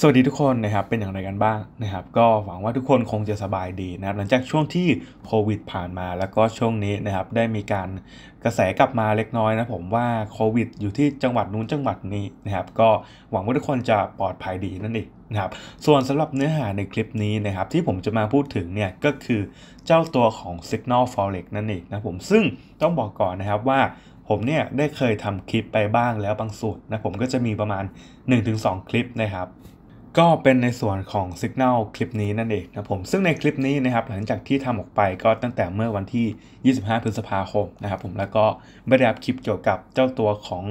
สวัสดีทุกคนนะครับ เป็นอย่างไรกันบ้างนะครับ ก็หวังว่าทุกคนคงจะสบายดีนะครับ หลังจากช่วงที่โควิดผ่านมา แล้วก็ช่วงนี้นะครับ ได้มีการกระแสกลับมาเล็กน้อยนะผมว่าโควิดอยู่ที่จังหวัดนู้นจังหวัดนี้นะครับ ก็หวังว่าทุกคนจะปลอดภัยดีนั่นเองนะครับ ส่วนสำหรับเนื้อหาในคลิปนี้นะครับ ที่ผมจะมาพูดถึงเนี่ยก็คือเจ้าตัวของ Signal Forex นั่นเองนะผม ซึ่งต้องบอกก่อนนะครับว่าผมเนี่ยได้เคยทำคลิปไปบ้างแล้วบางส่วนนะผมก็จะมีประมาณ 1-2 คลิปนะครับก็เป็นในส่วนของ Signal คลิปนี้นั่นเองนะผม ซึ่งในคลิปนี้นะครับหลังจากที่ทำออกไปก็ตั้งแต่เมื่อวันที่ 25 พฤษภาคมนะครับผมแล้วก็ไม่ได้รับคลิปเกี่ยวกับเจ้าตัวของ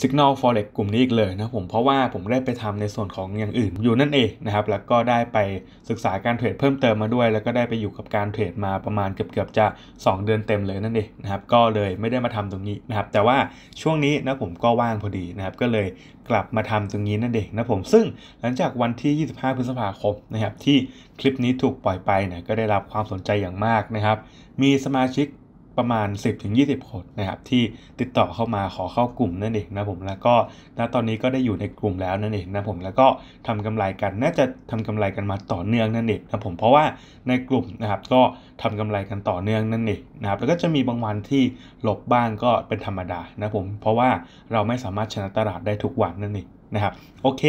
Signal Forex กลุ่มนี้อีกเลยนะผมเพราะว่าผมได้ไปทำในส่วนของอย่างอื่นอยู่นั่นเองนะครับแล้วก็ได้ไปศึกษาการเทรดเพิ่มเติมมาด้วย แล้วก็ได้ไปอยู่กับการเทรดมาประมาณเกือบบจะ 2 เดือนเต็มเลยนั่นเองนะครับก็เลยไม่ได้มาทำตรงนี้นะครับแต่ว่าช่วงนี้นะผมก็ว่างพอดีนะครับก็เลยกลับมาทำตรงนี้นั่นเองนะผมซึ่งหลังจากวันที่ 25 พฤษภาคมนะครับที่คลิปนี้ถูกปล่อยไปเนี่ยก็ได้รับความสนใจอย่างมากนะครับ มีสมาชิกประมาณ 10-20คนนะครับที่ติดต่อเข้ามาขอเข้ากลุ่มนั่นเองนะผมแล้วก็ณตอนนี้ก็ได้อยู่ในกลุ่มแล้วนั่นเองนะผมแล้วก็ทำกำไรกันน่าจะทำกำไรกันมาต่อเนื่องนั่นเองนะผมเพราะว่าในกลุ่มนะครับก็ทำกำไรกันต่อเนื่องนั่นเองนะครับแล้วก็จะมีบางวันที่หลบบ้างก็เป็นธรรมดานะผมเพราะว่าเราไม่สามารถชนะตลาดได้ทุกวันนั่นเองนะครับโอเค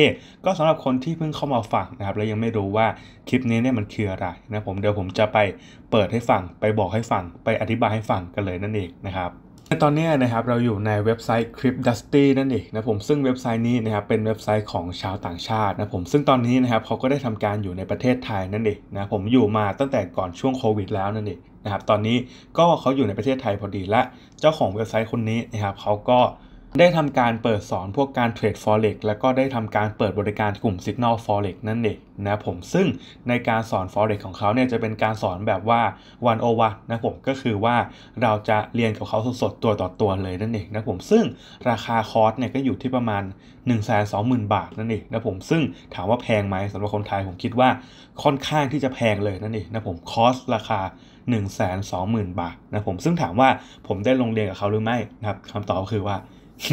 ก็สำหรับคนที่เพิ่งเข้ามาฟังนะครับ แล้วยังไม่รู้ว่าคลิปนี้เนี่ยมันคืออะไรนะผมเดี๋ยวผมจะไปเปิดให้ฟัง ไปบอกให้ฟัง ไปอธิบายให้ฟังกันเลยนั่นเองนะครับในตอนนี้นะครับเราอยู่ในเว็บไซต์ c r ิ p ด Dusty นั่นเองนะผมซึ่งเว็บไซต์นี้นะครับเป็นเว็บไซต์ของชาวต่างชาตินะผมซึ่งตอนนี้นะครับเขาก็ได้ทำการอยู่ในประเทศไทยนั่นเองนะผมอยู่มาตั้งแต่ก่อนช่วงโควิด แล้วนั่นเองนะครับตอนนี้ก็เขาอยู่ในประเทศไทยพอดีและเจ้าของเว็บไซต์คนนี้นะครับเขาก็ได้ทำการเปิดสอนพวกการเทรด Forex แล้วก็ได้ทำการเปิดบริการกลุ่ม Signal Forex นั่นเองนะผมซึ่งในการสอน Forex ของเขาเนี่ยจะเป็นการสอนแบบว่า one o อวันนะผมก็คือว่าเราจะเรียนกับเขาสดๆ ตัวต่อตัวเลยนั่นเองนะผมซึ่งราคาคอร์สเนี่ยก็อยู่ที่ประมาณ1ึ0 0 0สบาทนั่นเองนะผมซึ่งถามว่าแพงไหมสำหรับคนไทยผมคิดว่าค่อนข้างที่จะแพงเลยนั่นเองนะผมคอร์สราคา1ึ0 0 0สบาทนะผมซึ่งถามว่าผมได้ลงเรียนกับเขาหรือไม่นะครับคำตอบคือว่า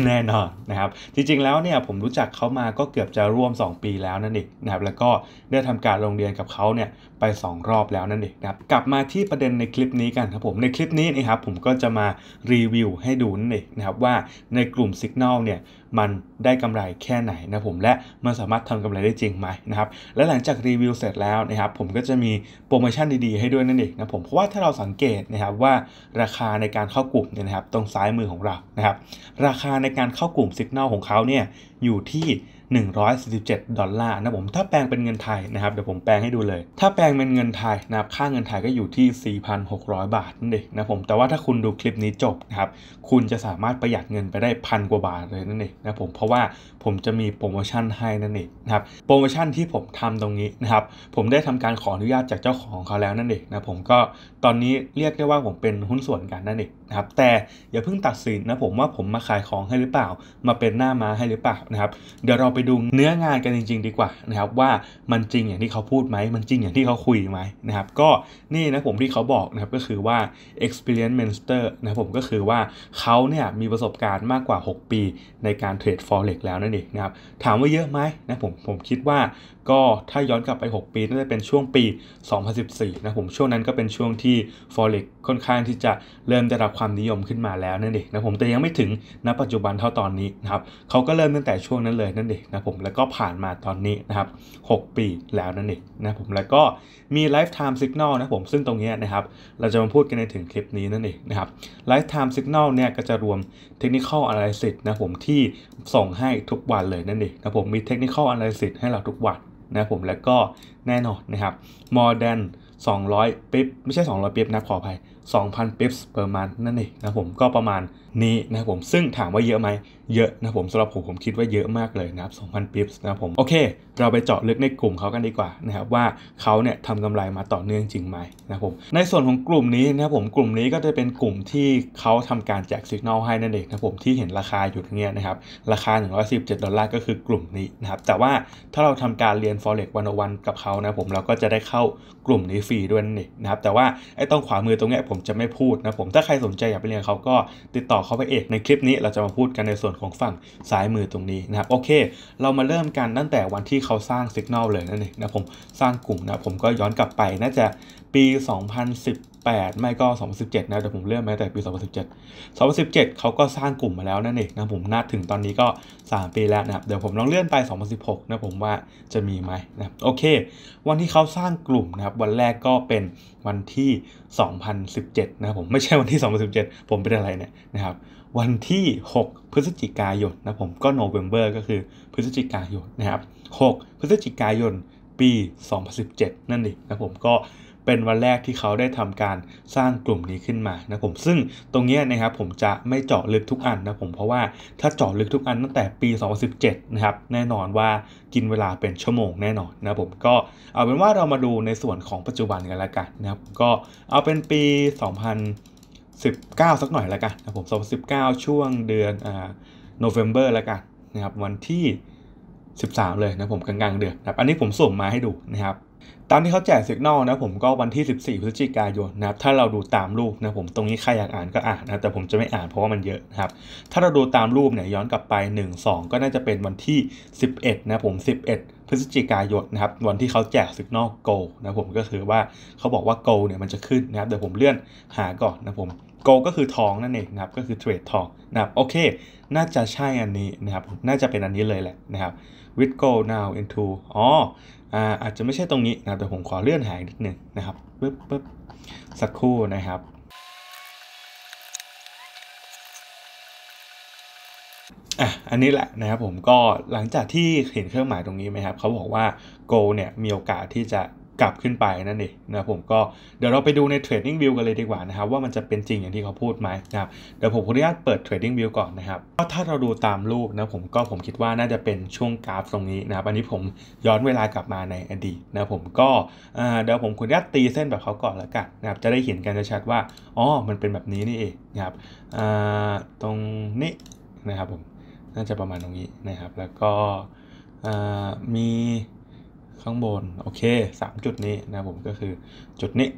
แน่นอนนะครับจริงๆแล้วเนี่ย ผมรู้จักเขามาก็เกือบจะร่วม 2 ปีแล้วนั่นเองนะครับแล้วก็ได้ทำการลงเรียนกับเขาเนี่ยไป 2 รอบแล้วนั่นเองนะครับกลับมาที่ประเด็นในคลิปนี้กันครับผมในคลิปนี้นะครับผมก็จะมารีวิวให้ดูนั่นเองนะครับว่าในกลุ่ม Signal เนี่ยมันได้กำไรแค่ไหนนะผมและมันสามารถทำกำไรได้จริงไหมนะครับและหลังจากรีวิวเสร็จแล้วนะครับผมก็จะมีโปรโมชั่นดีๆให้ด้วยนั่นเองนะผมเพราะว่าถ้าเราสังเกตนะครับว่าราคาในการเข้ากลุ่มเนี่ยนะครับตรงซ้ายมือของเรานะครับราคาาในการเข้ากลุ่ม Signal ของเขาเนี่ยอยู่ที่ 147 ดอลลาร์นะผมถ้าแปลงเป็นเงินไทยนะครับเดี๋ยวผมแปลงให้ดูเลย ถ้าแปลงเป็นเงินไทยนะครับค่าเงินไทยก็อยู่ที่ 4,600 บาทนั่นเองนะผมแต่ว่าถ้าคุณดูคลิปนี้จบนะครับคุณจะสามารถประหยัดเงินไปได้พันกว่าบาทเลยนั่นเองนะผมเพราะว่าผมจะมีโปรโมชั่นให้นั่นเองนะครับโปรโมชั่นที่ผมทำตรงนี้ นะครับผมได้ทำการขออนุญาตจากเจ้าของเขาแล้วนั่นเองนะผมก็ตอนนี้เรียกได้ว่าผมเป็นหุ้นส่วนกันนั่นเองนะครับแต่อย่าเพิ่งตัดสินนะผมว่าผมมาขายของให้หรือเปล่า มาเป็นหน้าม้าให้หรือเปล่านะครับ เดี๋ยวเราไปดูเนื้องานกันจริง ๆ ดีกว่านะครับว่ามันจริงอย่างที่เขาพูดไหมมันจริงอย่างที่เขาคุยไหมนะครับก็นี่นะผมที่เขาบอกนะครับก็คือว่า experience minister นะผมก็คือว่าเขาเนี่ยมีประสบการณ์มากกว่า 6ปีในการเทรด forex แล้วนั่นั่นเองนะครับถามว่าเยอะไหมนะผมผมคิดว่าก็ถ้าย้อนกลับไป 6 ปีน่าจะเป็นช่วงปี 2014นะผมช่วงนั้นก็เป็นช่วงที่ Forex ค่อนข้างที่จะเริ่มได้รับความนิยมขึ้นมาแล้วนั่นเองนะผมแต่ยังไม่ถึงณปัจจุบันเท่าตอนนี้นะครับเขาก็เริ่มตั้งแต่ช่วงนั้นเลยนั่นเองนะผมแล้วก็ผ่านมาตอนนี้นะครับ6ปีแล้วนั่นเองนะผมแล้วก็มี lifetime signal นะผมซึ่งตรงนี้นะครับเราจะมาพูดกันในถึงคลิปนี้นั่นเองนะครับ lifetime signal เนี่ยก็จะรวม technical analysis นะผมที่ส่งให้ทุกวันเลยนั่นเองนะผมมี technical analysis ให้เราทุกวันนะผมแล้วก็แน่นอนนะครับ more than 200เป๊ปไม่ใช่ 200เป๊ปนะขออภัย2,000เป๊ป per ร o มา h นั่นเองนะผมก็ประมาณนี้นะผมซึ่งถามว่าเยอะไหมเยอะนะผมสำหรับผมผมคิดว่าเยอะมากเลยนะครับ 2,000ปีปส์นะผมโอเคเราไปเจาะลึกในกลุ่มเขากันดีกว่านะครับว่าเขาเนี่ยทำกำไรมาต่อเนื่องจริงไหมนะผมในส่วนของกลุ่มนี้นะผมกลุ่มนี้ก็จะเป็นกลุ่มที่เขาทำการแจกสัญญาณให้นั่นเองนะผมที่เห็นราคาอยู่ตรงนี้นะครับราคา 117 ดอลลาร์ก็คือกลุ่มนี้นะครับแต่ว่าถ้าเราทำการเรียน forex วันวัน กับเขานะผมเราก็จะได้เข้ากลุ่มนี้ฟรีด้วยนี่นะครับแต่ว่าไอ้ต้องขวามือตรงนี้ผมจะไม่พูดนะผมถ้าใครสนใจอยากไปเรียนเขาก็ติดต่อเขาไปเอกในคลิปนี้ เราจะมาพูดกันในส่วนของฝั่งซ้ายมือตรงนี้นะครับโอเคเรามาเริ่มกันตั้งแต่วันที่เขาสร้างสัญญาณเลยนั่นเองนะผมสร้างกลุ่มนะผมก็ย้อนกลับไปน่าจะปี 2010 8ไม่ก็2017นะแต่ผมเริ่มมาแต่ปี2017 2017เขาก็สร้างกลุ่มมาแล้วนั่นเองนะผมนัดถึงตอนนี้ก็ 3 ปีแล้วนะเดี๋ยวผมลองเลื่อนไป2016นะผมว่าจะมีไหมนะโอเค วันที่เขาสร้างกลุ่มนะครับวันแรกก็เป็นวันที่ 2017นะผมไม่ใช่วันที่2017ผมเป็นอะไรเนี่ยนะครับวันที่ 6 พฤศจิกายนนะผมก็โนเวมเบอร์ก็คือพฤศจิกายนนะครับ 6 พฤศจิกายนปี 2017 นั่นเองนะผมก็เป็นวันแรกที่เขาได้ทำการสร้างกลุ่มนี้ขึ้นมานะผมซึ่งตรงนี้นะครับผมจะไม่เจาะลึกทุกอันนะผมเพราะว่าถ้าเจาะลึกทุกอันตั้งแต่ปี 2017 นะครับแน่นอนว่ากินเวลาเป็นชั่วโมงแน่นอนนะผมก็เอาเป็นว่าเรามาดูในส่วนของปัจจุบันกันละกันนะครับก็เอาเป็นปี 2000 19 สักหน่อยละกันนะผม2019 ช่วงเดือนอ่าโนเวม ber ละกันนะครับวันที่ 13 เลยนะผมกลางๆเดือนนะครับอันนี้ผมส่งมาให้ดูนะครับตามที่เขาแจกสัญญาณนะผมก็วันที่ 14พฤศจิกายนนะครับถ้าเราดูตามรูปนะผมตรงนี้ใครอยากอ่านก็อ่านนะแต่ผมจะไม่อ่านเพราะว่ามันเยอะนะครับถ้าเราดูตามรูปเนี่ยย้อนกลับไป1 2 ก็น่าจะเป็นวันที่ 11นะผม 11 พฤศจิกายนนะครับวันที่เขาแจกสัญนอกโกนะผมก็คือว่าเขาบอกว่าโกเนี่ยมันจะขึ้นนะครับเดี๋ยวผมเลื่อนหาก่อนนะผมโกก็คือทองนั่นเองนะครับก็คือเทรดทองนะครับโอเคน่าจะใช่อันนี้นะครับ น่าจะเป็นอันนี้เลยแหละนะครับ with go now into อ๋ออาจจะไม่ใช่ตรงนี้นะแต่ผมขอเลื่อนหายนิดนึงนะครับปึ๊บปึ๊บสักครู่นะครับอ่ะอันนี้แหละนะครับผมก็หลังจากที่เห็นเครื่องหมายตรงนี้ไหมครับเขาบอกว่า go เนี่ยมีโอกาสที่จะกลับขึ้นไปนั่นเองนะผมก็เดี๋ยวเราไปดูในเทรดดิ้งวิวกันเลยดีกว่านะครับว่ามันจะเป็นจริงอย่างที่เขาพูดไหมนะครับเดี๋ยวผมขออนุญาตเปิดเทรดดิ้งวิวก่อนนะครับก็ถ้าเราดูตามรูปนะผมก็ผมคิดว่าน่าจะเป็นช่วงกราฟตรงนี้นะครับ อันนี้ผมย้อนเวลากลับมาในอดีตนะผมก็เดี๋ยวผมขออนุญาตตีเส้นแบบเขาก่อนละกันนะครับจะได้เห็นกันชัดว่าอ๋อมันเป็นแบบนี้นี่เองนะครับตรงนี้นะครับผมน่าจะประมาณตรงนี้นะครับแล้วก็มีข้างบนโอเค3จุดนี้นะผมก็คือจุดนี้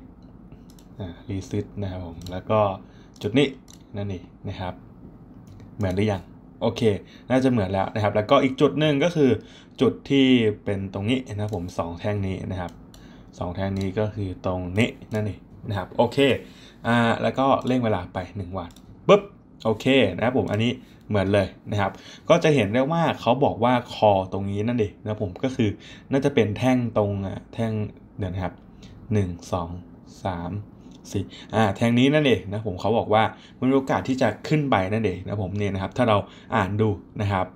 นะรีซิตนะครับผมแล้วก็จุดนี้นั่นนี่นะครับเหมือนหรือยังโอเคน่าจะเหมือนแล้วนะครับ แล้วก็อีกจุดหนึ่งก็คือ จุดที่เป็นตรงนี้นะผม 2 แท่งนี้นะครับ 2 แท่งนี้ก็คือตรงนี้นั่นนี่นะครับโอเคอ่าแล้วก็เร่งเวลาไป 1 วันปุ๊บโอเคนะครับผมอันนี้เหมือนเลยนะครับ ก็จะเห็นได้ว่าเขาบอกว่าคอ ตรงนี้นั่นเองนะผมก็คือน่าจะเป็นแท่งตรงแท่งเดี๋ยวนะครับ 1 2 3สี่อ่าแทงนี้นั่นเองนะผมเขาบอกว่ามันมีโอกาสที่จะขึ้นไปนั่นเองนะผมเนี่ยนะครับ ถ้าเราอ่านดูนะครับ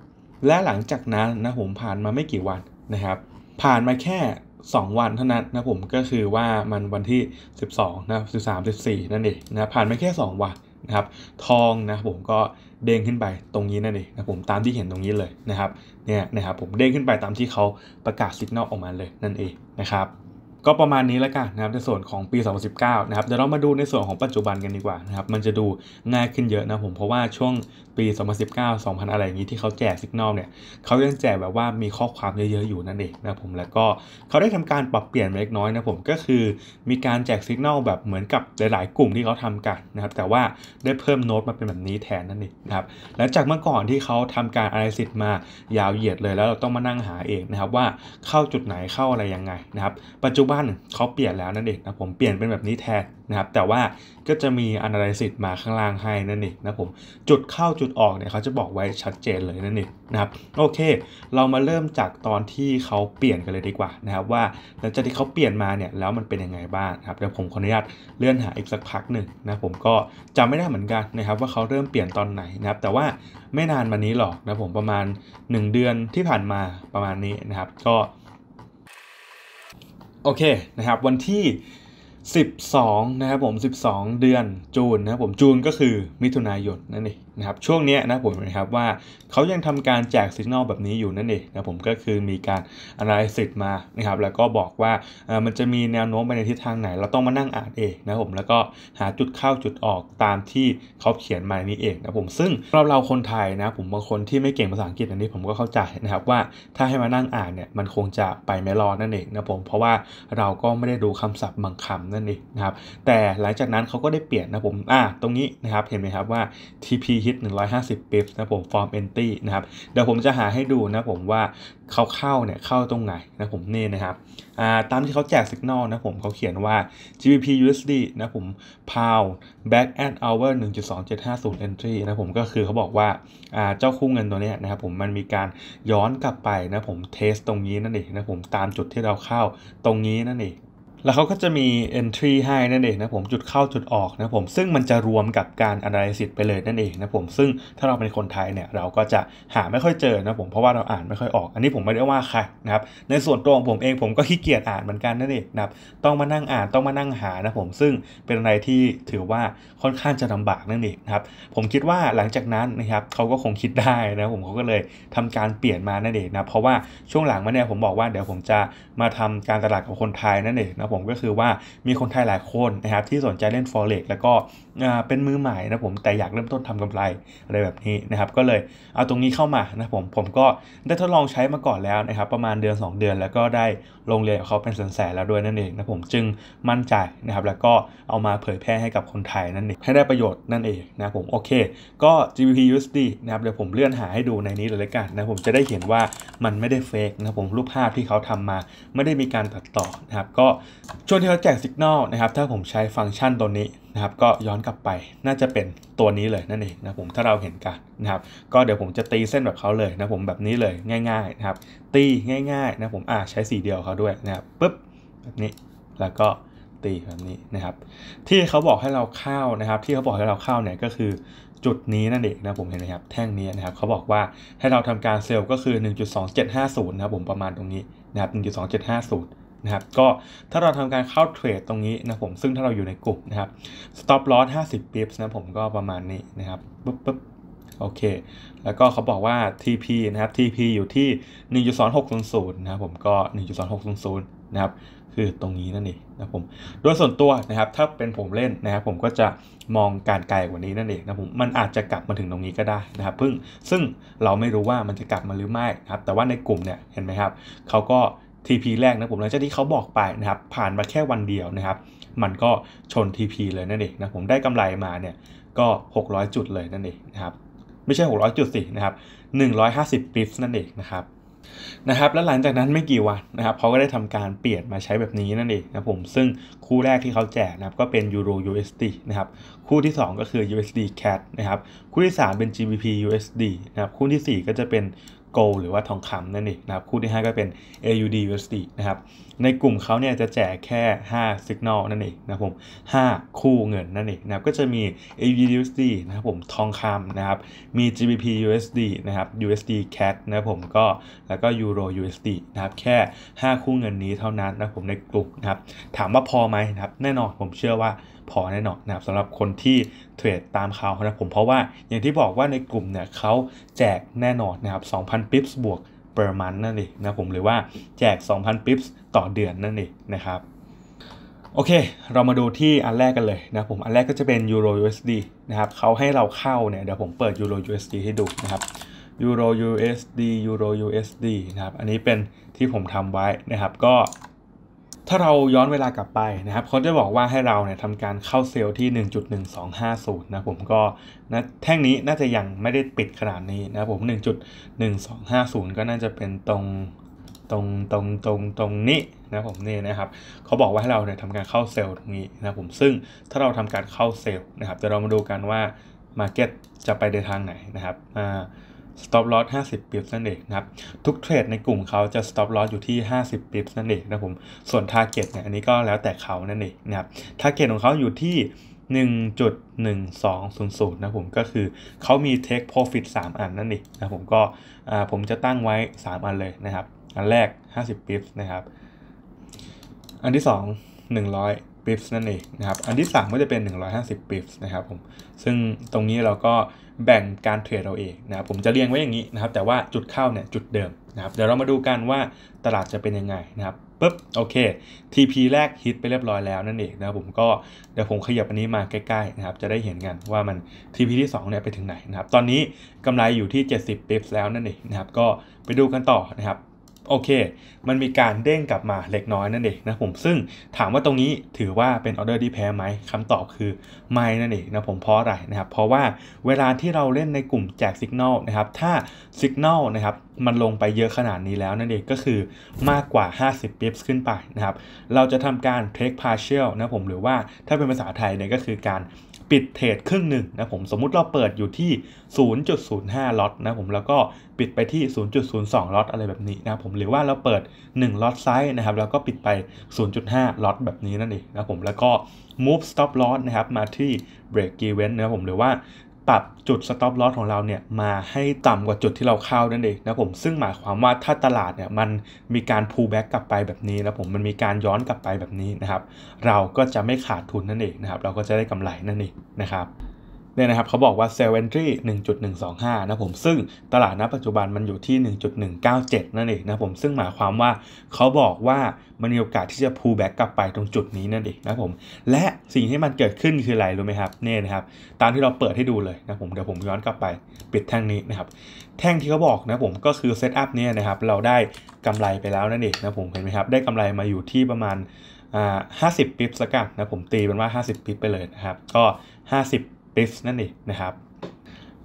และหลังจากนั้นนะผมผ่านมาไม่กี่วันนะครับ ผ่านมาแค่ 2 วันเท่านั้นนะผมก็คือว่ามันวันที่ 12นะ13 14นั่นเองนะผ่านมาแค่ 2 วันนะครับทองนะผมก็เด้งขึ้นไปตรงนี้นั่นเองนะผมตามที่เห็นตรงนี้เลยนะครับ เนี่ยนะครับผมเด้งขึ้นไปตามที่เขาประกาศสัญญาณออกมาเลยนั่นเองนะครับก็ประมาณนี้แล้วกันนะครับในส่วนของปี 2019 นะครับเดี๋ยวเรามาดูในส่วนของปัจจุบันกันดีกว่านะครับ มันจะดูง่ายขึ้นเยอะนะผม เพราะว่าช่วงปี 2019 2000 อะไรอย่างนี้ที่เขาแจกสิกนอลเนี่ยเขายังแจกแบบว่ามีข้อความเยอะๆอยู่นั่นเองนะผม แล้วก็เขาได้ทำการปรับเปลี่ยนเล็กน้อยนะผม ก็คือมีการแจกสิกนอลแบบเหมือนกับหลายๆ กลุ่มที่เขาทำกันนะครับแต่ว่าได้เพิ่มโน้ตมาเป็นแบบนี้แทนนั่นเองนะครับหลังจากเมื่อก่อนที่เขาทำการอะไรสิทธิ์มายาวเหยียดเลยแล้วเราต้องมานั่งหาเองนะครับว่าเข้าจุดไหนเข้าอะไรยังไงนะครับปัจจุบันนเขาเปลี่ยนแล้วนั่นเองนะผมเปลี่ยนเป็นแบบนี้แทนนะครับแต่ว่าก็จะมีไรสิทธิ์มาข้างล่างให้นั่นเองนะผมจุดเข้าจุดออกเนี่ยเขาจะบอกไว้ชัดเจนเลยนั่นเองนะครับโอเค เรามาเริ่มจากตอนที่เขาเปลี่ยนกันเลยดีกว่านะครับว่าหลังจากที่เขาเปลี่ยนมาเนี่ยแล้วมันเป็นยังไงบ้างครับเดี๋ยวผมขออนุญาตเลื่อนหาอีกสักพักหนึ่งนะผมก็จำไม่ได้เหมือนกันนะครับว่าเขาเริ่มเปลี่ยนตอนไหนนะครับแต่ว่าไม่นานมานี้หรอกนะผมประมาณ 1 เดือนที่ผ่านมาประมาณนี้นะครับ ก็โอเคนะครับวันที่ 12 นะครับผม 12 เดือนจูนนะครับผมจูนก็คือมิถุนายนนั่นเองนะครับช่วงนี้นะผมนะครับว่าเขายังทำการแจกสัญญาณแบบนี้อยู่นั่นเองนะผมก็คือมีการอะไรสิซิ์มานะครับแล้วก็บอกว่ามันจะมีแนวโน้มไปในทิศทางไหนเราต้องมานั่งอ่านเองนะผมแล้วก็หาจุดเข้าจุดออกตามที่เขาเขียนมานี้เองนะผมซึ่งเราเราคนไทยนะผมบางคนที่ไม่เก่งภาษาอังกฤษอันนี้ผมก็เข้าใจนะครับว่าถ้าให้มานั่งอ่านเนี่ยมันคงจะไปไม่รอดนั่นเองนะผมเพราะว่าเราก็ไม่ได้ดูคำศัพท์บางคำนั่นเองนะครับแต่หลังจากนั้นเขาก็ได้เปลี่ยนนะผมอ่าตรงนี้นะครับเห็นไหมครับว่า TP ิต150เปปนะผม ฟอร์ม เอนตี้นะ ครับ เดี๋ยว ผมจะหาให้ดู นะผมว่า เขาเข้า เนี่ย เข้าตรงไหนนะ ผมเนี่ นะ ครับ ตามที่เขาแจกสัญญาณนะผม เขาเขียนว่า GBP USD นะผม pound back at hour 1.2750 entry นะ ผมก็คือเขาบอกว่า เจ้าคู่เงินตัวนี้นะครับผม มันมีการย้อนกลับไปนะผมเทสตรงนี้นั่นเองนะผมตามจุดที่เราเข้าตรงนี้นั่นเองแล้วเขาก็จะมี entry ให้นั่นเองนะผมจุดเข้าจุดออกนะผมซึ่งมันจะรวมกับการ analysis ไปเลยนั่นเองนะผมซึ่งถ้าเราเป็นคนไทยเนี่ยเราก็จะหาไม่ค่อยเจอนะผมเพราะว่าเราอ่านไม่ค่อยออก อันนี้ผมไม่ได้ว่าใครนะครับในส่วนตัวของผมเองผมก็ขี้เกียจอ่านเหมือนกันนั่นเองนะครับต้องมานั่งอ่านต้องมานั่งหานะผมซึ่งเป็นอะไรที่ถือว่าค่อนข้างจะลาบากนั่นเองนะครับผมคิดว่าหลังจากนั้นนะครับเขาก็คงคิดได้นะผมเขาก็เลยทำการเปลี่ยนมานั่นเองนะเพราะว่าช่วงหลังมาเนี่ยผมบอกว่าเดี๋ยวผมจะมาทำการตลาดกับคนไทยนั่นเองนะครับผมก็คือว่ามีคนไทยหลายคนนะครับที่สนใจเล่น Forex แล้วก็เป็นมือใหม่นะผมแต่อยากเริ่มต้นทำกำไร อะไรแบบนี้นะครับก็เลยเอาตรงนี้เข้ามานะผมผมก็ได้ทดลองใช้มาก่อนแล้วนะครับ ประมาณเดือน 2 เดือน แล้วก็ได้ลงเรียนกับเขาเป็นแสนแล้วด้วยนั่นเองนะผมจึงมั่นใจนะครับแล้วก็เอามาเผยแพร่ให้กับคนไทยนั่นเองให้ได้ประโยชน์นั่นเองนะผมโอเค ก็ GBP USD นะครับเดี๋ยวผมเลื่อนหาให้ดูในนี้เลยลกันนะผมจะได้เห็นว่ามันไม่ได้เฟกนะผมรูปภาพที่เขาทำมา ไม่ได้มีการตัดต่อนะครับก็ช่วงที่เขาแจกสัญญาณนะครับถ้าผมใช้ฟังก์ชันตัวนี้ครับก็ย้อนกลับไปน่าจะเป็นตัวนี้เลยนั่นเองนะผมถ้าเราเห็นกันนะครับก็เดี๋ยวผมจะตีเส้นแบบเขาเลยนะผมแบบนี้เลยง่ายๆนะครับตีง่ายๆนะผมอ่าใช้สีเดียวเขาด้วยนะครับปุ๊บแบบนี้ แล้วก็ตีแบบนี้นะครับ ที่เขาบอกให้เราเข้านะครับ ที่เขาบอกให้เราเข้าเนี่ยก็คือจุดนี้นั่นเองนะผมเห็นนะครับแท่งนี้นะครับเขาบอกว่าให้เราทำการเซลล์ก็คือ1.2750นะครับผมประมาณตรงนี้นะครับ1.2750นะครับก็ถ้าเราทำการเข้าเทรดตรงนี้นะผมซึ่งถ้าเราอยู่ในกลุ่มนะครับ stop loss 50 p i บ s นะผมก็ประมาณนี้นะครับปุ๊บปุ๊บโอเค แล้วก็เขาบอกว่า TP นะครับ TP อยู่ที่1.2600นะครับผมก็1.2600นะครับคือตรงนี้นั่นเองนะผมโดยส่วนตัวนะครับถ้าเป็นผมเล่นนะครับ ผมก็จะมองการไกลกว่านี้นั่นเองนะผมมันอาจจะกลับมาถึงตรงนี้ก็ได้นะครับเพิ่งซึ่งเราไม่รู้ว่ามันจะกลับมาหรือไม่นะครับแต่ว่าในกลุ่มเนี่ยเห็นไหมครับเขาก็ TP แรกนะผมหลังจากที่เขาบอกไปนะครับผ่านมาแค่วันเดียวนะครับมันก็ชน TP เลย นั่นเองนะผมได้กำไรมาเนี่ยก็ 600 จุดเลยนั่นเองนะครับไม่ใช่ 600จุดสินะครับ 150ปิฟนั่นเองนะครับนะครับแล้วหลังจากนั้นไม่กี่วันนะครับเขาก็ได้ทำการเปลี่ยนมาใช้แบบนี้นั่นเองนะผมซึ่งคู่แรกที่เขาแจกนะครับก็เป็นยูโร USD นะครับคู่ที่ 2 ก็คือ USD CAD นะครับคู่ที่ 3 เป็น GBP USD นะครับคู่ที่ 4 ก็จะเป็นโกลหรือว่าทองคำนั่นเองนะครับคู่ที่5ก็เป็น AUD USD นะครับในกลุ่มเขาเนี่ยจะแจกแค่ 5 Signal นั่นเองนะผม5คู่เงินนั่นเองนะครับก็จะมี AUD USD นะครับผมทองคำนะครับมี GBP USD นะครับ USD CAD นะผมก็แล้วก็ Euro USD นะครับแค่ 5 คู่เงินนี้เท่านั้นนะผมในกลุ่มนะครับถามว่าพอไหมนะครับแน่นอนผมเชื่อว่าพอแน่นอนนะครับสำหรับคนที่เทรดตามเขานะผมเพราะว่าอย่างที่บอกว่าในกลุ่มเนี่ยเขาแจกแน่นอนนะครับ 2,000 pips บวก per m ์ n t นนั่นเองนะผมหรือว่าแจก 2,000 pips ต่อเดือนนั่นเองนะครับโอเค เรามาดูที่อันแรกกันเลยนะผมอันแรกก็จะเป็น Euro USD นะครับเขาให้เราเข้าเนี่ยเดี๋ยวผมเปิด Euro USD ให้ดูนะครับ Euro USD Euro USD นะครับอันนี้เป็นที่ผมทำไว้นะครับก็ถ้าเราย้อนเวลากลับไปนะครับ เขาจะบอกว่าให้เราเนี่ยทำการเข้าเซลล์ที่ 1.1250 นะผมก็นะแท่งนี้น่าจะยังไม่ได้ปิดขนาดนี้นะผม 1.1250 ก็น่าจะเป็นตรงตรงตรงตรงตรงนี้นะผมนี่นะครับ เขาบอกว่าให้เราเนี่ยทำการเข้าเซลล์ตรงนี้นะผมซึ่งถ้าเราทำการเข้าเซลล์นะครับเดี๋ยวเรามาดูกันว่า Market จะไปในทางไหนนะครับอ่า stop loss 50บ i ิ s นั่นเองนะครับทุกเทรดในกลุ่มเขาจะ stop loss อยู่ที่ 50บ i ิ s นั่นเองนะผมส่วน target เนี่ยอันนี้ก็แล้วแต่เขานั่นเองนะครับ target ของเขาอยู่ที่ 1.1200 นะผมก็คือเขามี take profit 3 อันนั่นเองนะผมก็ผมจะตั้งไว้ 3 อันเลยนะครับ อันแรก 50 p บ p s นะครับ อันที่ 2 100ิฟส์นั่นเองนะครับ อันที่3ก็จะเป็น 150ปิฟส์นะครับผม ซึ่งตรงนี้เราก็แบ่งการเทรดเราเองนะครับผมจะเรียงไว้อย่างนี้นะครับ แต่ว่าจุดเข้าเนี่ยจุดเดิมนะครับ เดี๋ยวเรามาดูกันว่าตลาดจะเป็นยังไงนะครับ ปึ๊บโอเค TP แรกฮิตไปเรียบร้อยแล้วนั่นเองนะครับผมก็เดี๋ยวผมขยับอันนี้มาใกล้ๆนะครับ จะได้เห็นกันว่ามัน TP ที่2เนี่ยไปถึงไหนนะครับ ตอนนี้กำไรอยู่ที่ 70 pips แล้วนั่นเองนะครับ ก็ไปดูกันต่อนะครับโอเค มันมีการเด้งกลับมาเล็กน้อยนั่นเองนะผม ซึ่งถามว่าตรงนี้ถือว่าเป็นออเดอร์ที่แพ้ไหมคำตอบคือไม่นั่นเองนะผม เพราะอะไรนะครับ เพราะว่าเวลาที่เราเล่นในกลุ่มแจกสัญญาณนะครับ ถ้าสัญญาณนะครับมันลงไปเยอะขนาดนี้แล้วนั่นเองก็คือมากกว่า 50าสิบขึ้นไปนะครับ เราจะทำการเทคพา a r t i ลนะผม หรือว่าถ้าเป็นภาษาไทยเนี่ยก็คือการปิดเทรดครึ่งหนึ่งนะผมสมมุติเราเปิดอยู่ที่ 0.05 ล็อตนะผมแล้วก็ปิดไปที่ 0.02 ล็อตอะไรแบบนี้นะผมหรือว่าเราเปิด 1 ล็อตไซส์นะครับแล้วก็ปิดไป 0.5 ล็อตแบบนี้นั่นเองนะผมแล้วก็ move stop loss นะครับมาที่ break even นะผมหรือว่าปรับจุด stop loss ของเราเนี่ยมาให้ต่ำกว่าจุดที่เราเข้านั่นเองนะผมซึ่งหมายความว่าถ้าตลาดเนี่ยมันมีการ pull back กลับไปแบบนี้แล้วผมมันมีการย้อนกลับไปแบบนี้นะครับเราก็จะไม่ขาดทุนนั่นเองนะครับเราก็จะได้กำไรนั่นเองนะครับเนี่ยนะครับเขาบอกว่า Sell Entry 1.125นะผมซึ่งตลาดณปัจจุบันมันอยู่ที่ 1.197นั่นเองนะผมซึ่งหมายความว่าเขาบอกว่ามันมีโอกาสที่จะ pull back กลับไปตรงจุดนี้นั่นเองนะผมและสิ่งที่มันเกิดขึ้นคืออะไรรู้ไหมครับเนี่ยนะครับตามที่เราเปิดให้ดูเลยนะผมเดี๋ยวผมย้อนกลับไปปิดแท่งนี้นะครับแท่งที่เขาบอกนะผมก็คือเซตอัพเนี่ยนะครับเราได้กำไรไปแล้วนั่นเองนะผมเห็นไหมครับได้กำไรมาอยู่ที่ประมาณห้าสิบปิ๊บสักกันนะผมตีเป็นว่า50ปิ๊บไปเลยนะครับก็ 50ปิสนั่นเองนะครับ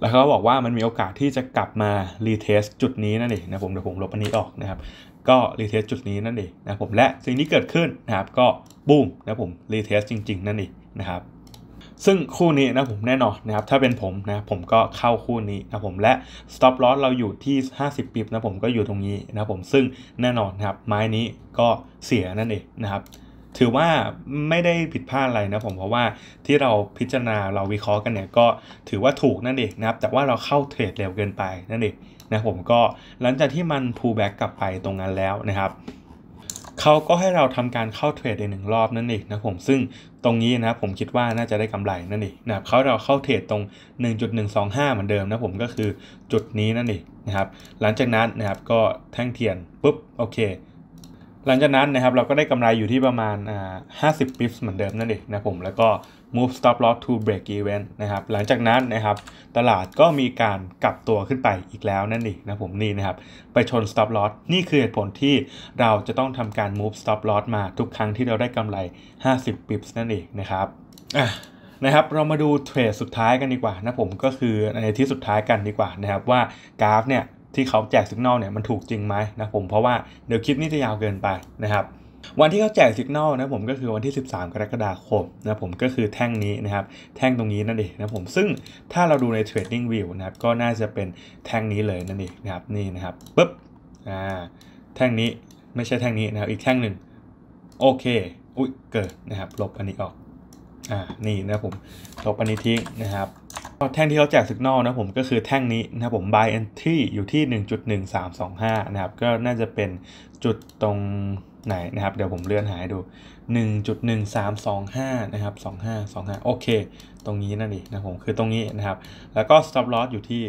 แล้วเขาบอกว่ามันมีโอกาสที่จะกลับมารีเทสจุดนี้นั่นเองนะผมเดี๋ยวผมลบอันนี้ออกนะครับ ก็รีเทสจุดนี้นั่นเองนะผมและสิ่งที่เกิดขึ้นนะครับ ก็บูมนะผมรีเทสจริง ๆ นั่นเองนะครับ ซึ่งคู่นี้นะผมแน่นอนนะครับถ้าเป็นผมนะผมก็เข้าคู่นี้นะผมและ stop loss เราอยู่ที่ 50ปีบนะผมก็อยู่ตรงนี้นะผมซึ่งแน่นอนนะครับไม้นี้ก็เสียนั่นเองนะครับถือว่าไม่ได้ผิดพลาดอะไรนะผมเพราะว่าที่เราพิจารณาเราวิเคราะห์กันเนี่ยก็ถือว่าถูกนั่นเองนะครับแต่ว่าเราเข้าเทรดเร็วเกินไปนั่นเองนะผมก็หลังจากที่มันพูแบ็กกลับไปตรงนั้นแล้วนะครับเขาก็ให้เราทำการเข้าเทรดในหนึ่งรอบนั่นเองนะผมซึ่งตรงนี้นะผมคิดว่าน่าจะได้กำไรนั่นเองนะครับเขาเราเข้าเทรดตรง1.125 เหมือนเดิมนะผมก็คือจุดนี้นั่นเองนะครับ หลังจากนั้นนะครับก็แท่งเทียนปุ๊บโอเคหลังจากนั้นนะครับเราก็ได้กำไรอยู่ที่ประมาณา50 pips เหมือนเดิมนั่นเองนะผมแล้วก็ move stop loss to break even นะครับหลังจากนั้นนะครับ ตลาดก็มีการกลับตัวขึ้นไปอีกแล้วนั่นเองนะผมนี่นะครับไปชน stop loss นี่คือเหตุผลที่เราจะต้องทำการ move stop loss มาทุกครั้งที่เราได้กำไร 50 pips นั่นเองนะครับนะครับเรามาดูเทรดสุดท้ายกันดีกว่านะผมก็คือในที่สุดท้ายกันดีกว่านะครับว่ากราฟเนี่ยที่เขาแจกสัญญาณเนี่ยมันถูกจริงไหมนะผมเพราะว่าเดี๋ยวคลิปนี้จะยาวเกินไปนะครับ วันที่เขาแจกสัญญาณนะผมก็คือวันที่ 13กรกฎาคมนะผมก็คือแท่งนี้นะครับ แท่งตรงนี้นั่นเองนะผมซึ่งถ้าเราดูใน Trading View นะครับ ก็น่าจะเป็นแท่งนี้เลยนั่นเองนะครับนี่นะครับปึ๊บอ่าแท่งนี้ไม่ใช่แท่งนี้นะครับอีกแท่งหนึ่งโอเคอุ้ยเกิดนะครับ ลบอันนี้ออกอ่านี่นะผมลบอันนี้ทิ้งนะครับแท่งที่เขาแจกสิกนอลนะผมก็คือแท่งนี้นะบผม buy entry อยู่ที่ 1.1325นะครับก็น่าจะเป็นจุดตรงไหนนะครับ เดี๋ยวผมเลื่อนหายดู 1.1325นะครับ2525โอเคตรงนี้นั่นเองนะผมคือตรงนี้นะครับแล้วก็ stop loss อยู่ที่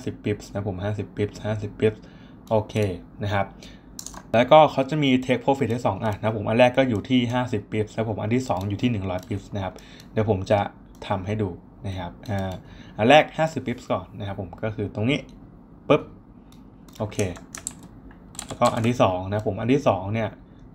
50 pips นะผม50 pips 50 pips โอเคนะครับแล้วก็เขาจะมี take profit ให้2อ่ะนะผมอันแรกก็อยู่ที่50 pips แล้วผมอันที่ 2 อยู่ที่ 100 pips นะครับเดี๋ยวผมจะทำให้ดูนะครับอ่าอันแรก 50 p ป p s ก่อนนะครับผมก็คือตรงนี้ปุ๊บโอเคแล้วก็อันที่2นะผมอันที่2เนี่ย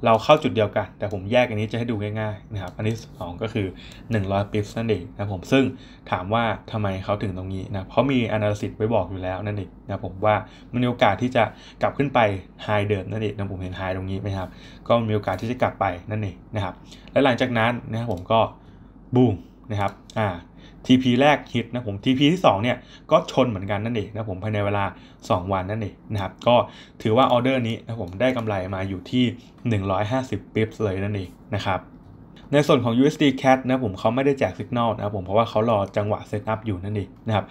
เราเข้าจุดเดียวกัน แต่ผมแยกอันนี้จะให้ดูง่ายๆนะครับอันที่2ก็คือ 100ป i ส์นั่นเองนะผมซึ่งถามว่าทำไมเขาถึงตรงนี้นะเพราะมีอนาลิซิ s ไว้บอกอยู่แล้วนั่นเองนะผมว่ามันมีโอกาสที่จะกลับขึ้นไปไฮเดิมนั่นเองนะผมเห็นไฮตรงนี้ไหมครับก็มีโอกาสที่จะกลับไปนั่นเองนะครับและหลังจากนั้นนะครับผมก็บูมนะครับอ่า TP แรกฮิตนะผม TP ที่2เนี่ยก็ชนเหมือนกันนั่นเองนะผมภายในเวลา 2 วันนั่นเองนะครับก็ถือว่าออเดอร์นี้นะผมได้กำไรมาอยู่ที่ 150ปีบ s เลยนั่นเองนะครับในส่วนของ USD CAD นะผมเขาไม่ได้แจกสัญญาณนะผมเพราะว่าเขารอจังหวะเซตอัพอยู่นั่นเองนะครับ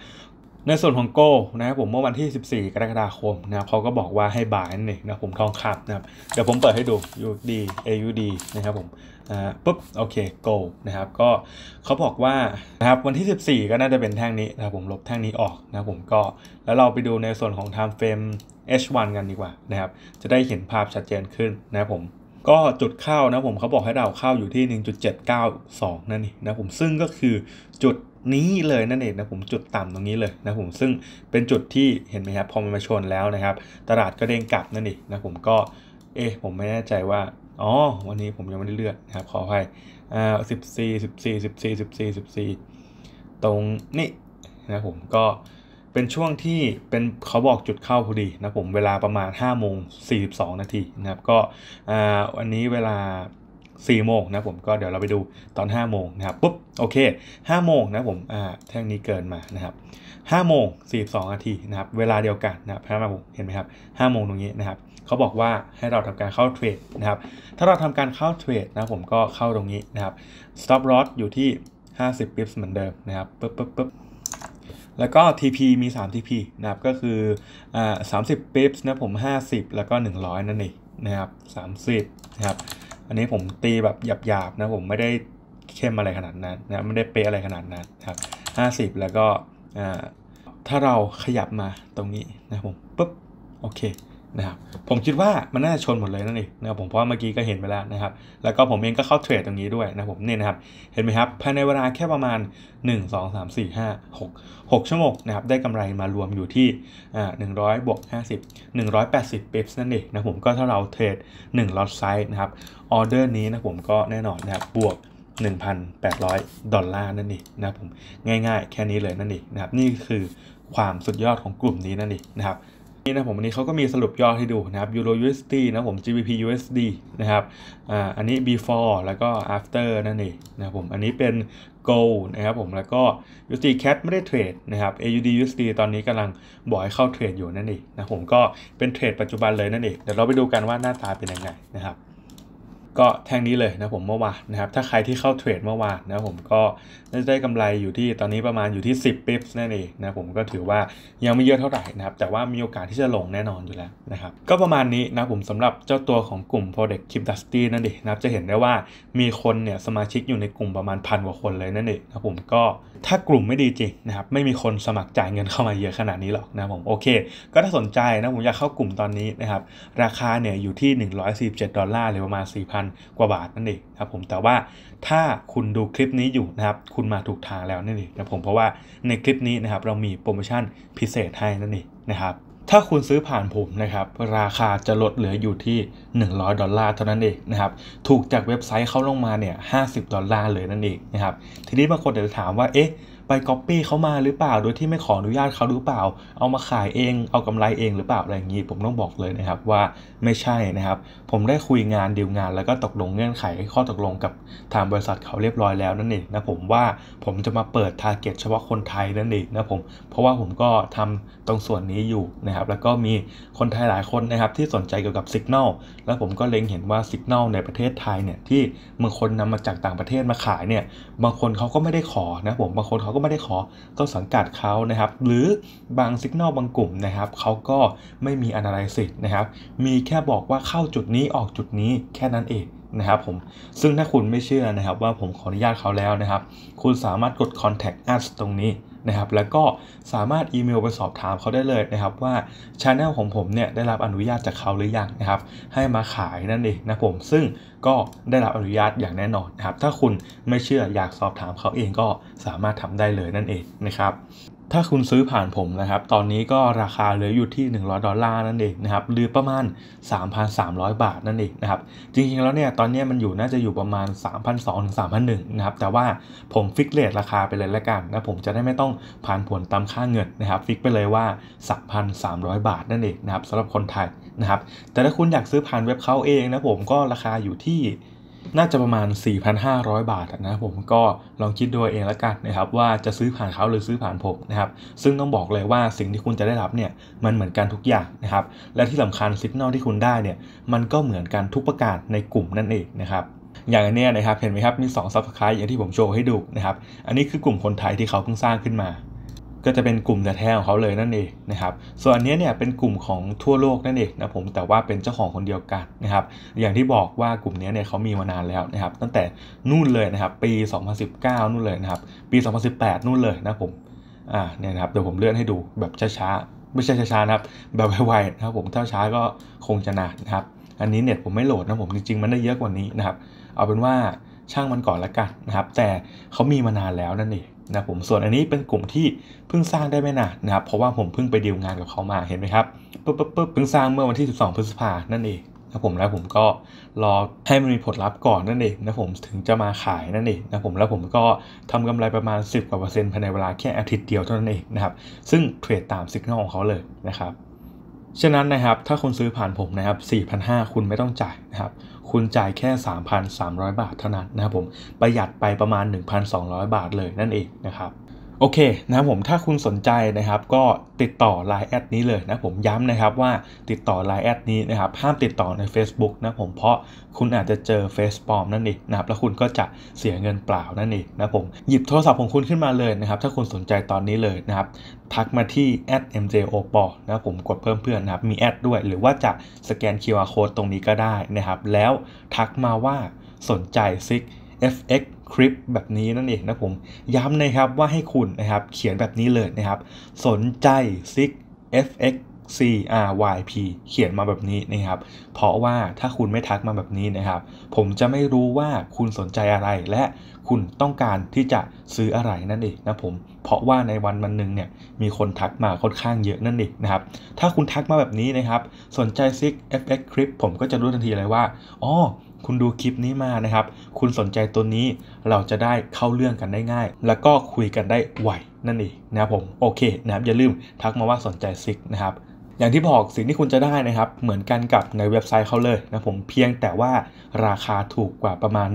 ในส่วนของโก้นะครับผมเมื่อวันที่ 14 กรกฎาคมนะครับเขาก็บอกว่าให้บายนั่นเองนะผมทองคำนะครับ เดี๋ยวผมเปิดให้ดู USD AUD นะครับผมนะปุ๊บโอเค go นะครับก็เขาบอกว่านะครับวันที่ 14 ก็น่าจะเป็นแท่งนี้นะผมลบแท่งนี้ออกนะผมก็แล้วเราไปดูในส่วนของ time frame H1 กันดีกว่านะครับจะได้เห็นภาพชัดเจนขึ้นนะผมก็จุดเข้านะผมเขาบอกให้เราเข้าอยู่ที่ 1.792 นั่นนี่นะผมซึ่งก็คือจุดนี้เลยนั่นเองนะผมจุดต่ำตรงนี้เลยนะผมซึ่งเป็นจุดที่เห็นไหมครับ พอมันมาชนแล้วนะครับตลาดก็เด้งกลับนั่นเองนะผมก็เอ๊ะผมไม่แน่ใจว่าอ๋อวันนี้ผมยังไม่ได้เลือดนะครับขออภัยอ่าสิบสี่สิบสี่สิบสี่สิบสี่สิบสี่ตรงนี่นะผมก็เป็นช่วงที่เป็น เขาบอกจุดเข้าพอดีนะผมเวลาประมาณ5โมงสสสี่ิบองนาทีนะครับ ก็อ่าวันนี้เวลา4โมงนะผมก็เดี๋ยวเราไปดูตอน5โมงนะครับปุ๊บโอเค5โมงนะผมอ่าแท่งนี้เกินมานะครับ5โมง42นาทีนะครับเวลาเดียวกันนะครับหมเห็นไหมครับ5โมงตรงนี้นะครับเขาบอกว่าให้เราทำการเข้าเทรดนะครับถ้าเราทำการเข้าเทรดนะผมก็เข้าตรงนี้นะครับ stop loss อยู่ที่ 50 pips เหมือนเดิมนะครับปึ๊บปึ๊บปึ๊บแล้วก็ TP มี 3 TP นะครับก็คืออ่าสามสิบป i นะผม 50 แล้วก็ 100 นั่นเองนะครับ30นะครับอันนี้ผมตีแบบหยาบๆ นะผมไม่ได้เข้มอะไรขนาดนั้นนะไม่ได้เป๊ะอะไรขนาดนั้นครับ50 แล้วก็ถ้าเราขยับมาตรงนี้นะผมปุ๊บโอเคนะครับ ผมคิดว่ามันน่าจะชนหมดเลยนั่นเองนะครับผมเพราะเมื่อกี้ก็เห็นไปแล้วนะครับแล้วก็ผมเองก็เข้าเทรดตรงนี้ด้วยนะผมนี่นะครับเห็นไหมครับภายในเวลาแค่ประมาณ 1 2 3 4 5 6 6 ชั่วโมงนะครับได้กำไรมารวมอยู่ที่หนึ่งร้อยบวกห้าสิบหนึ่งร้อยแปดสิบเปปส์นั่นเองนะผมก็ถ้าเราเทรด1ล็อตไซส์นะครับออเดอร์นี้นะผมก็แน่นอนนะครับบวก1,800 ดอลลาร์นั่นเองนะครับผมง่ายๆ แค่นี้เลยนั่นเองนะครับนี่คือความสุดยอดของกลุ่มนี้นั่นเองนะครับนี่นะผมวันนี้เขาก็มีสรุปยอดให้ดูนะครับ Euro USD นะผม GBP USD นะครับอ่าอันนี้ before แล้วก็ after นั่นเองนะครับผมอันนี้เป็น gold นะครับผมแล้วก็ USD CAD ไม่ได้เทรดนะครับ AUD USD ตอนนี้กำลังบ่อยเข้าเทรดอยู่นั่นเองนะผมก็เป็นเทรดปัจจุบันเลยนั่นเองเดี๋ยวเราไปดูกันว่าหน้าตาเป็นยังไงนะครับก็แท่งนี้เลยนะผมเมื่อวานนะครับถ้าใครที่เข้าเทรดเมื่อวานนะผมก็ได้กำไรอยู่ที่ตอนนี้ประมาณอยู่ที่ 10ป i p ์นั่นเองนะผมก็ถือว่ายังไม่เยอะเท่าไหร่นะครับแต่ว่ามีโอกาสที่จะลงแน่นอนอยู่แล้วนะครับก็ประมาณนี้นะผมสำหรับเจ้าตัวของกลุ่ม p r o d u c t Keep Dusty นั่นเองนะครับจะเห็นได้ว่ามีคนเนี่ยสมาชิกอยู่ในกลุ่มประมาณพันกว่าคนเลยนั่นเองนะผมก็ถ้ากลุ่มไม่ดีจริงนะครับไม่มีคนสมัครจ่ายเงินเข้ามาเยอะขนาดนี้หรอกนะผมโอเค ก็ถ้าสนใจนะผมอยากเข้ากลุ่มตอนนี้นะครับราคาเนี่ยอยู่ที่147ดอลลาร์หรือประมาณ4,000 กว่าบาทนั่นเองครับ ผมแต่ว่า ถ้าคุณดูคลิปนี้อยู่นะครับ คุณมาถูกทางแล้วนั่นเองนะผมเพราะว่าในคลิปนี้นะครับ เรามีโปรโมชั่นพิเศษให้นั่นเองนะครับถ้าคุณซื้อผ่านผมนะครับราคาจะลดเหลืออยู่ที่ 100 ดอลลาร์เท่านั้นเองนะครับถูกจากเว็บไซต์เข้าลงมาเนี่ย50 ดอลลาร์เลยนั่นเองนะครับทีนี้บางคนอาจจะถามว่าเอ๊ะไปก๊อปปี้เขามาหรือเปล่าโดยที่ไม่ขออนุญาตเขาหรือเปล่า เอามาขายเอง เอากำไรเองหรือเปล่าอะไรอย่างนี้ผมต้องบอกเลยนะครับ ว่าไม่ใช่นะครับ ผมได้คุยงานดีลงานแล้วก็ตกลงเงื่อนไขข้อตกลงกับทางบริษัทเขาเรียบร้อยแล้วนั่นเองนะผมว่าผมจะมาเปิดทาร์เก็ตเฉพาะคนไทยนั่นเองนะผมเพราะว่าผมก็ทำตรงส่วนนี้อยู่นะครับแล้วก็มีคนไทยหลายคนนะครับที่สนใจเกี่ยวกับสิกเนลแล้วผมก็เล็งเห็นว่าสิกเนลในประเทศไทยเนี่ยที่บางคนนำมาจากต่างประเทศมาขายเนี่ยบางคนเขาก็ไม่ได้ขอนะผมบางคนเขาก็ไม่ได้ขอต้นสังกัดเขานะครับ หรือบางสัญญาณบางกลุ่มนะครับเขาก็ไม่มีอ a n สิทธิ์นะครับ มีแค่บอกว่าเข้าจุดนี้ออกจุดนี้แค่นั้นเองนะครับผมซึ่งถ้าคุณไม่เชื่อนะครับว่าผมขออนุญาตเขาแล้วนะครับ คุณสามารถกด contact us ตรงนี้นะครับแล้วก็สามารถอีเมลไปสอบถามเขาได้เลยนะครับ ว่าช anel ของผมเนี่ยได้รับอนุญาตจากเขาหรือยังนะครับให้มาขายนั่นเองนะผม ซึ่งก็ได้รับอนุญาตอย่างแน่นอนนะครับถ้าคุณไม่เชื่ออยากสอบถามเขาเองก็สามารถทำได้เลยนั่นเองนะครับถ้าคุณซื้อผ่านผมนะครับ ตอนนี้ก็ราคาเหลืออยู่ที่100ดอลลาร์นั่นเองนะครับหรือประมาณ 3,300 บาทนั่นเองนะครับ จริงๆแล้วเนี่ย ตอนนี้มันอยู่น่าจะอยู่ประมาณ3,200ถึง3,001นะครับ แต่ว่าผมฟิกเลทราคาไปเลยแล้วกันนะ ผมจะได้ไม่ต้องผ่านผลตามค่าเงินนะครับ ฟิกไปเลยว่า3,300บาทนั่นเองนะครับสำหรับคนไทยนะครับ แต่ถ้าคุณอยากซื้อผ่านเว็บเขาเองนะผมก็ราคาอยู่ที่น่าจะประมาณ 4,500 บาทนะผมก็ลองคิดดูเองละกันนะครับว่าจะซื้อผ่านเขาหรือซื้อผ่านผมนะครับซึ่งต้องบอกเลยว่าสิ่งที่คุณจะได้รับเนี่ยมันเหมือนกันทุกอย่างนะครับและที่สำคัญสัญญาณที่คุณได้เนี่ยมันก็เหมือนกันทุกประกาศในกลุ่มนั่นเองนะครับอย่างนี้นะครับเห็นไหมครับมี2ซับสไครต์อย่างที่ผมโชว์ให้ดูนะครับอันนี้คือกลุ่มคนไทยที่เขาเพิ่งสร้างขึ้นมาก็จะเป็นกลุ่มแแท้ของเขาเลยนั่นเองนะครับ ส่วนอันนี้เนี่ยเป็นกลุ่มของทั่วโลกนั่นเองนะผมแต่ว่าเป็นเจ้าของคนเดียวกันนะครับอย่างที่บอกว่ากลุ่มนี้เนี่ยเขามีมานานแล้วนะครับตั้งแต่นู่นเลยนะครับปี 2019นู่นเลยนะครับปี 2018นู่นเลยนะผมอ่าเนี่ยนะครับเดี๋ยวผมเลื่อนให้ดูแบบช้าๆไม่ใช่ช้าๆนะครับแบบไวๆนะครับผมถ้าช้าก็คงจะนานนะครับอันนี้เน็ตผมไม่โหลดนะผมจริงๆมันได้เยอะกว่านี้นะครับ เอาเป็นว่าช่างมันก่อนละกันนะครับแต่เขามีมานานแล้วนั่นเองนะผมส่วนอันนี้เป็นกลุ่มที่เพิ่งสร้างได้ไม่นานนะครับเพราะว่าผมเพิ่งไปดีลงานกับเขามาเห็นไหมครับปุ๊บปุ๊บปุ๊เพิ่งสร้างเมื่อวันที่ 12 พฤษภานั่นเองนะผมแล้วผมก็รอให้มันมีผลลัพธ์ก่อนนั่นเองนะผมถึงจะมาขายนั่นเองนะผมแล้วผมก็ทำกำไรประมาณ 10กว่าเปอร์เซ็นต์ภายในเวลาแค่อาทิตย์เดียวเท่านั้นเองนะครับซึ่งเทรดตามสัญญาณของเขาเลยนะครับ ฉะนั้นนะครับ ถ้าคุณซื้อผ่านผมนะครับ4,500คุณไม่ต้องจ่ายนะครับคุณจ่ายแค่ 3,300 บาทเท่านั้นนะครับผม ประหยัดไปประมาณ 1,200 บาทเลยนั่นเองนะครับโอเคนะผมถ้าคุณสนใจนะครับก็ติดต่อ Line แอดนี้เลยนะผมย้ำนะครับว่าติดต่อ Line แอดนี้นะครับห้ามติดต่อใน Facebook นะผมเพราะคุณอาจจะเจอเฟ e ปลอมนั่นเองนะครับแล้วคุณก็จะเสียเงินเปล่านั่นเองนะผมหยิบโทรศัพท์ของคุณขึ้นมาเลยนะครับถ้าคุณสนใจตอนนี้เลยนะครับทักมาที่ @mjopol นะผมกดเพิ่มเพื่อนนะครับมีแอดด้วยหรือว่าจะสแกน QR code ตรงนี้ก็ได้นะครับแล้วทักมาว่าสนใจซิก fx คลิปแบบนี้นั่นเองนะผมย้ำนะครับว่าให้คุณนะครับเขียนแบบนี้เลยนะครับ สนใจ SIG FX C R Y P เขียนมาแบบนี้นะครับ เพราะว่าถ้าคุณไม่ทักมาแบบนี้นะครับ ผมจะไม่รู้ว่าคุณสนใจอะไรและคุณต้องการที่จะซื้ออะไรนั่นเองนะผมเพราะว่าในวันวันหนึ่งเนี่ยมีคนทักมาค่อนข้างเยอะนั่นเองนะครับ ถ้าคุณทักมาแบบนี้นะครับ สนใจซิก FX c ลิ p ผมก็จะรู้ทันทีเลยว่า อ๋อคุณดูคลิปนี้มานะครับ คุณสนใจตัวนี้เราจะได้เข้าเรื่องกันได้ง่าย แล้วก็คุยกันได้ไวนั่นเองนะครับผม โอเคนะครับ อย่าลืมทักมาว่าสนใจซิกนะครับอย่างที่บอกสิ่งที่คุณจะได้นะครับ เหมือนกันกับในเว็บไซต์เขาเลยนะ ผมเพียงแต่ว่าราคาถูกกว่าประมาณ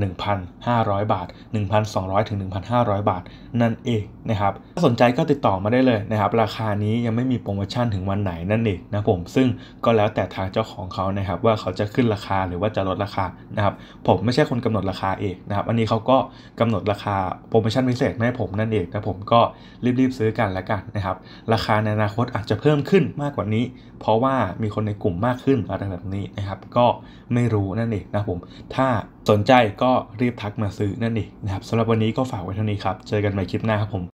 1,500 บาท 1,200 ถึง 1,500 บาทนั่นเองนะครับถ้าสนใจก็ติดต่อมาได้เลยนะครับ ราคานี้ยังไม่มีโปรโมชั่นถึงวันไหนนั่นเองนะผมซึ่งก็แล้วแต่ทางเจ้าของเขานะครับ ว่าเขาจะขึ้นราคาหรือว่าจะลดราคานะครับผมไม่ใช่คนกำหนดราคาเองนะครับอันนี้เขาก็กำหนดราคาโปรโมชั่นพิเศษให้ผมนั่นเองนะผมก็รีบๆซื้อกันแล้วกันนะครับราคาในอนาคตอาจจะเพิ่มขึ้นมากกว่านี้เพราะว่ามีคนในกลุ่มมากขึ้นอะไรแบบนี้นะครับ ก็ไม่รู้นั่นเองนะผม ถ้าสนใจก็รีบทักมาซื้อนั่นเองนะครับสำหรับวันนี้ก็ฝากไว้เท่านี้ครับ เจอกันใหม่คลิปหน้าครับผม